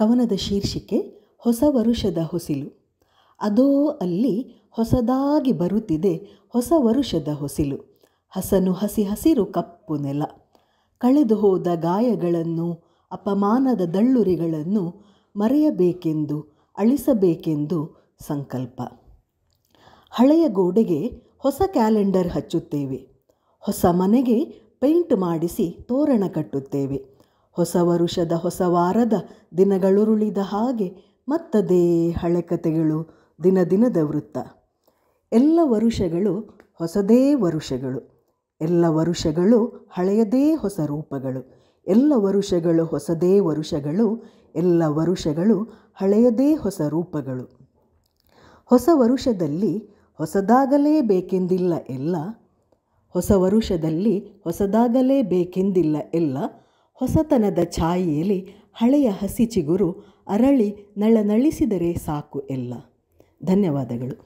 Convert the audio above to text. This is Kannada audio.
ಕವನದ ಶೀರ್ಷಿಕೆ ಹೊಸ ವರುಷದ ಹೊಸಿಲು ಅದೋ ಅಲ್ಲಿ ಹೊಸದಾಗಿ ಬರುತ್ತಿದೆ ಹೊಸ ವರುಷದ ಹೊಸಿಲು ಹಸನು ಹಸಿ ಹಸಿರು ಕಪ್ಪು ನೆಲ ಕಳೆದು ಹೋದ ಗಾಯಗಳನ್ನು ಅಪಮಾನದ ದಳ್ಳುರಿಗಳನ್ನು ಮರೆಯಬೇಕೆಂದು ಅಳಿಸಬೇಕೆಂದು ಸಂಕಲ್ಪ ಹಳೆಯ ಗೋಡೆಗೆ ಹೊಸ ಕ್ಯಾಲೆಂಡರ್ ಹಚ್ಚುತ್ತೇವೆ ಹೊಸ ಮನೆಗೆ ಪೇಂಟ್ ಮಾಡಿಸಿ ತೋರಣ ಕಟ್ಟುತ್ತೇವೆ ಹೊಸ ವರುಷದ ಹೊಸ ವಾರದ ದಿನಗಳುರುಳಿದ ಹಾಗೆ ಮತ್ತದೇ ಹಳೆ ಕಥೆಗಳು ದಿನ ದಿನದ ವೃತ್ತ ಎಲ್ಲ ವರುಷಗಳು ಹೊಸದೇ ವರುಷಗಳು ಎಲ್ಲ ವರುಷಗಳು ಹಳೆಯದೇ ಹೊಸ ರೂಪಗಳು ಎಲ್ಲ ವರುಷಗಳು ಹೊಸದೇ ವರುಷಗಳು ಎಲ್ಲ ವರುಷಗಳು ಹಳೆಯದೇ ಹೊಸ ರೂಪಗಳು ಹೊಸ ವರುಷದಲ್ಲಿ ಹೊಸದಾಗಲೇ ಬೇಕೆಂದಿಲ್ಲ ಎಲ್ಲ ಹೊಸ ವರುಷದಲ್ಲಿ ಹೊಸದಾಗಲೇ ಬೇಕೆಂದಿಲ್ಲ ಎಲ್ಲ ಹೊಸತನದ ಛಾಯೆಯಲ್ಲಿ ಹಳೆಯ ಹಸಿ ಚಿಗುರು ಅರಳಿ ನಳನಳಿಸಿದರೆ ಸಾಕು ಎಲ್ಲ ಧನ್ಯವಾದಗಳು